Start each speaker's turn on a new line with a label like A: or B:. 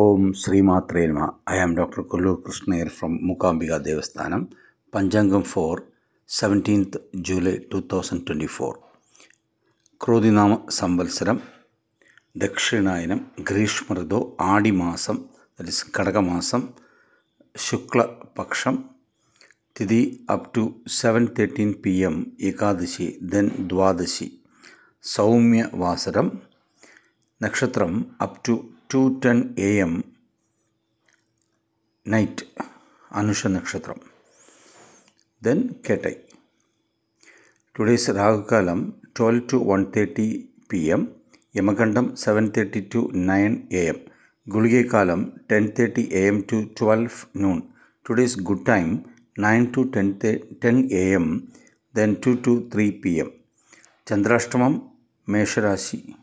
A: ഓം ശ്രീമാത്രേ നമ I am doctor Kollur Krishnaiyer from Mookambika Devasthanam പഞ്ചാംഗം for seventeenth July two thousand twenty four ക്രോതിനാമ സംവത്സരം ദക്ഷിണായനം ഗ്രീഷ്മഋതു ആടിമാസം ദറ്റ് ഇസ് കടകമാസം ശുക്ലപക്ഷം തിഥി up to seven thirteen P M ഏകാദശി ദെൻ ദ്വാദശി സൗമ്യവാസരം നക്ഷത്രം up to two ten M नईट अनुष नक्षत्र दटई टूडे राहुकाल ट्वल टू वन तेटी पी एम यमखंडम सेवन तेटी टू नयन ए एम गुलिकेकाल टेन तेटी A M to twelve noon today good time nine to ten ten AM two to three P M चंद्राष्टम मेषराशि